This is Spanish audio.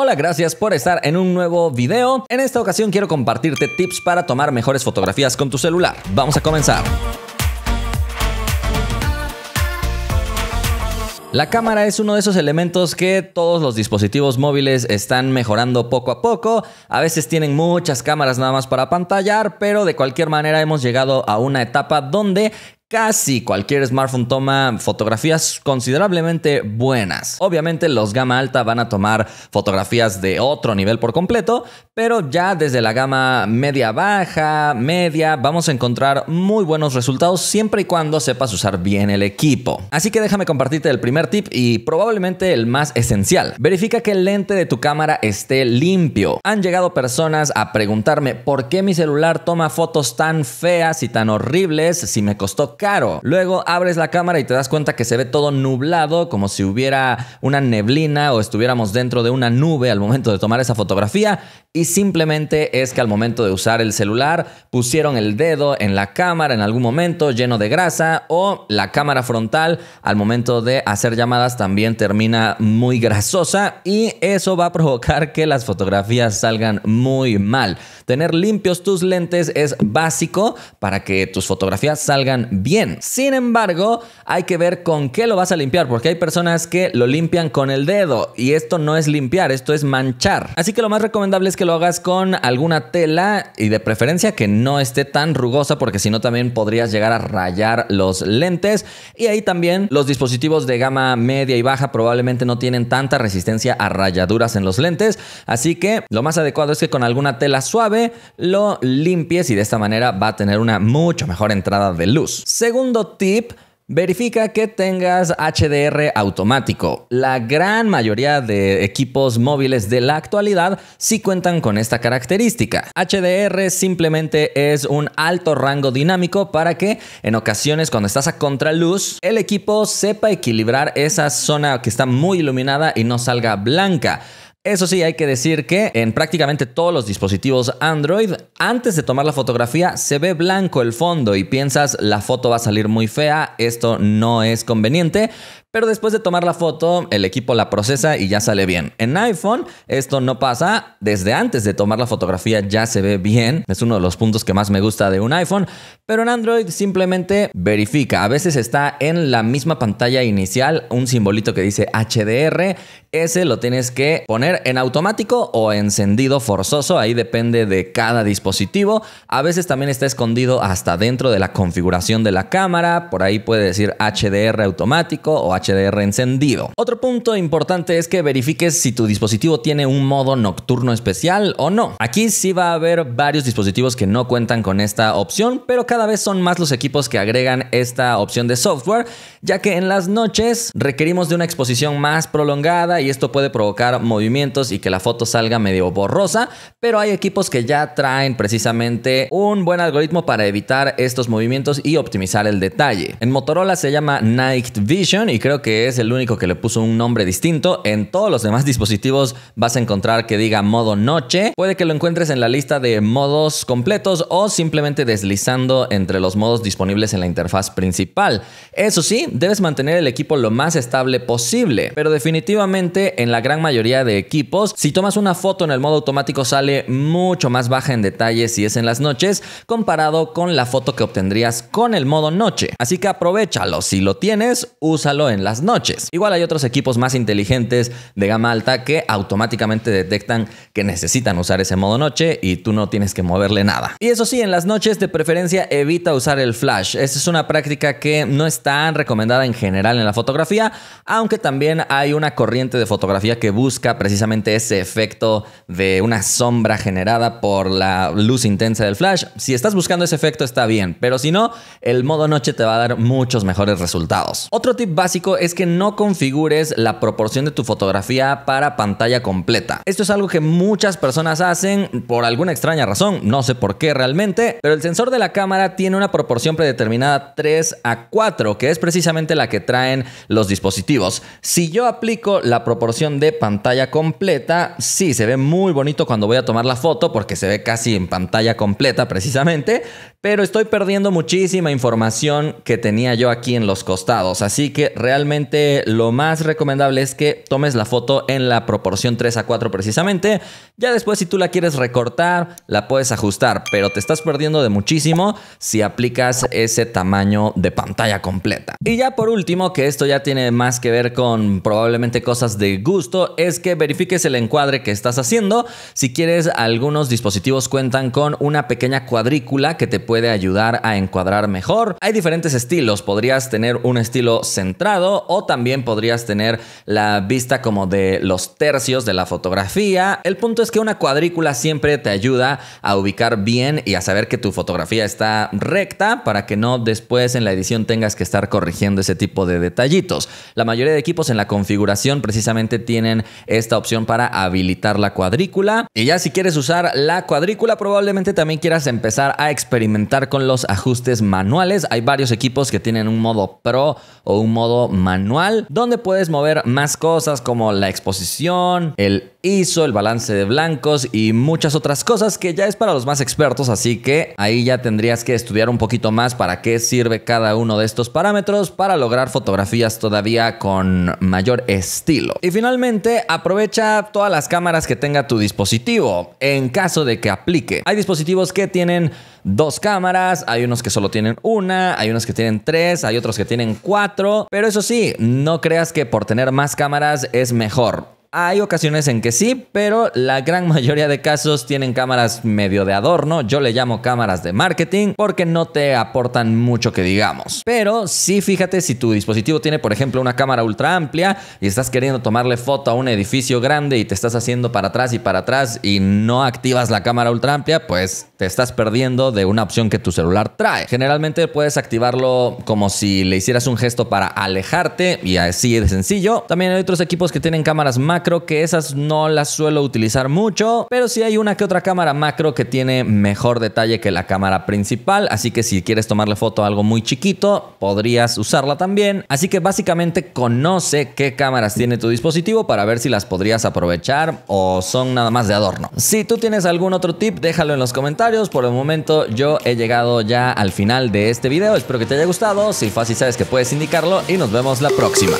Hola, gracias por estar en un nuevo video. En esta ocasión quiero compartirte tips para tomar mejores fotografías con tu celular. Vamos a comenzar. La cámara es uno de esos elementos que todos los dispositivos móviles están mejorando poco a poco. A veces tienen muchas cámaras nada más para pantallar, pero de cualquier manera hemos llegado a una etapa donde Casi cualquier smartphone toma fotografías considerablemente buenas. Obviamente los gama alta van a tomar fotografías de otro nivel por completo, pero ya desde la gama media baja, media, vamos a encontrar muy buenos resultados siempre y cuando sepas usar bien el equipo. Así que déjame compartirte el primer tip y probablemente el más esencial. Verifica que el lente de tu cámara esté limpio. Han llegado personas a preguntarme por qué mi celular toma fotos tan feas y tan horribles si me costó caro. Luego abres la cámara y te das cuenta que se ve todo nublado, como si hubiera una neblina o estuviéramos dentro de una nube al momento de tomar esa fotografía. Y simplemente es que al momento de usar el celular pusieron el dedo en la cámara en algún momento lleno de grasa o la cámara frontal al momento de hacer llamadas también termina muy grasosa y eso va a provocar que las fotografías salgan muy mal. Tener limpios tus lentes es básico para que tus fotografías salgan bien bien. Sin embargo, hay que ver con qué lo vas a limpiar, porque hay personas que lo limpian con el dedo y esto no es limpiar, esto es manchar. Así que lo más recomendable es que lo hagas con alguna tela y de preferencia que no esté tan rugosa, porque si no también podrías llegar a rayar los lentes. Y ahí también los dispositivos de gama media y baja probablemente no tienen tanta resistencia a rayaduras en los lentes, así que lo más adecuado es que con alguna tela suave lo limpies y de esta manera va a tener una mucho mejor entrada de luz. Segundo tip, Verifica que tengas HDR automático. La gran mayoría de equipos móviles de la actualidad sí cuentan con esta característica. HDR simplemente es un alto rango dinámico para que en ocasiones cuando estás a contraluz, el equipo sepa equilibrar esa zona que está muy iluminada y no salga blanca. Eso sí, hay que decir que en prácticamente todos los dispositivos Android, antes de tomar la fotografía se ve blanco el fondo y piensas la foto va a salir muy fea, esto no es conveniente, pero después de tomar la foto, el equipo la procesa y ya sale bien. En iPhone esto no pasa. Desde antes de tomar la fotografía ya se ve bien. Es uno de los puntos que más me gusta de un iPhone. Pero en Android simplemente verifica. A veces está en la misma pantalla inicial un simbolito que dice HDR. Ese lo tienes que poner en automático o encendido forzoso. Ahí depende de cada dispositivo. A veces también está escondido hasta dentro de la configuración de la cámara. Por ahí puede decir HDR automático o HDR HDR encendido. Otro punto importante es que verifiques si tu dispositivo tiene un modo nocturno especial o no. Aquí sí va a haber varios dispositivos que no cuentan con esta opción, pero cada vez son más los equipos que agregan esta opción de software, ya que en las noches requerimos de una exposición más prolongada y esto puede provocar movimientos y que la foto salga medio borrosa, pero hay equipos que ya traen precisamente un buen algoritmo para evitar estos movimientos y optimizar el detalle. En Motorola se llama Night Vision y Creo que es el único que le puso un nombre distinto. En todos los demás dispositivos vas a encontrar que diga modo noche. Puede que lo encuentres en la lista de modos completos o simplemente deslizando entre los modos disponibles en la interfaz principal. Eso sí, debes mantener el equipo lo más estable posible, pero definitivamente en la gran mayoría de equipos, si tomas una foto en el modo automático sale mucho más baja en detalle si es en las noches comparado con la foto que obtendrías con el modo noche. Así que aprovechalo, si lo tienes, úsalo en las noches. Igual hay otros equipos más inteligentes de gama alta que automáticamente detectan que necesitan usar ese modo noche y tú no tienes que moverle nada. Y eso sí, en las noches de preferencia evita usar el flash. Esa es una práctica que no es tan recomendada en general en la fotografía, aunque también hay una corriente de fotografía que busca precisamente ese efecto de una sombra generada por la luz intensa del flash. Si estás buscando ese efecto está bien, pero si no, el modo noche te va a dar muchos mejores resultados. Otro tip básico es que no configures la proporción de tu fotografía para pantalla completa. Esto es algo que muchas personas hacen por alguna extraña razón, no sé por qué realmente, pero el sensor de la cámara tiene una proporción predeterminada 3 a 4, que es precisamente la que traen los dispositivos. Si yo aplico la proporción de pantalla completa, sí, se ve muy bonito cuando voy a tomar la foto porque se ve casi en pantalla completa precisamente, pero estoy perdiendo muchísima información que tenía yo aquí en los costados, así que realmente lo más recomendable es que tomes la foto en la proporción 3 a 4 precisamente, ya después si tú la quieres recortar, la puedes ajustar, pero te estás perdiendo de muchísimo si aplicas ese tamaño de pantalla completa. Y ya por último, que esto ya tiene más que ver con probablemente cosas de gusto, es que verifiques el encuadre que estás haciendo, si quieres algunos dispositivos cuentan con una pequeña cuadrícula que te puede ayudar a encuadrar mejor. Hay diferentes estilos, podrías tener un estilo centrado o también podrías tener la vista como de los tercios de la fotografía. El punto es que una cuadrícula siempre te ayuda a ubicar bien y a saber que tu fotografía está recta para que no después en la edición tengas que estar corrigiendo ese tipo de detallitos. La mayoría de equipos en la configuración precisamente tienen esta opción para habilitar la cuadrícula. Y ya si quieres usar la cuadrícula probablemente también quieras empezar a experimentar con los ajustes manuales. Hay varios equipos que tienen un modo pro o un modo manual donde puedes mover más cosas como la exposición, el hizo, el balance de blancos y muchas otras cosas que ya es para los más expertos, así que ahí ya tendrías que estudiar un poquito más para qué sirve cada uno de estos parámetros para lograr fotografías todavía con mayor estilo. Y finalmente, aprovecha todas las cámaras que tenga tu dispositivo en caso de que aplique. Hay dispositivos que tienen dos cámaras, hay unos que solo tienen una, hay unos que tienen tres, hay otros que tienen cuatro, pero eso sí, no creas que por tener más cámaras es mejor. Hay ocasiones en que sí, pero la gran mayoría de casos tienen cámaras medio de adorno, yo le llamo cámaras de marketing, porque no te aportan mucho que digamos. Pero sí fíjate si tu dispositivo tiene, por ejemplo, una cámara ultra amplia y estás queriendo tomarle foto a un edificio grande y te estás haciendo para atrás y para atrás y no activas la cámara ultra amplia, pues te estás perdiendo de una opción que tu celular trae. Generalmente puedes activarlo como si le hicieras un gesto para alejarte y así de sencillo. También hay otros equipos que tienen cámaras macro que esas no las suelo utilizar mucho, pero sí hay una que otra cámara macro que tiene mejor detalle que la cámara principal, así que si quieres tomarle foto a algo muy chiquito, podrías usarla también. Así que básicamente conoce qué cámaras tiene tu dispositivo para ver si las podrías aprovechar o son nada más de adorno. Si tú tienes algún otro tip, déjalo en los comentarios por el momento yo he llegado ya al final de este video. Espero que te haya gustado. Si fue así sabes que puedes indicarlo y nos vemos la próxima.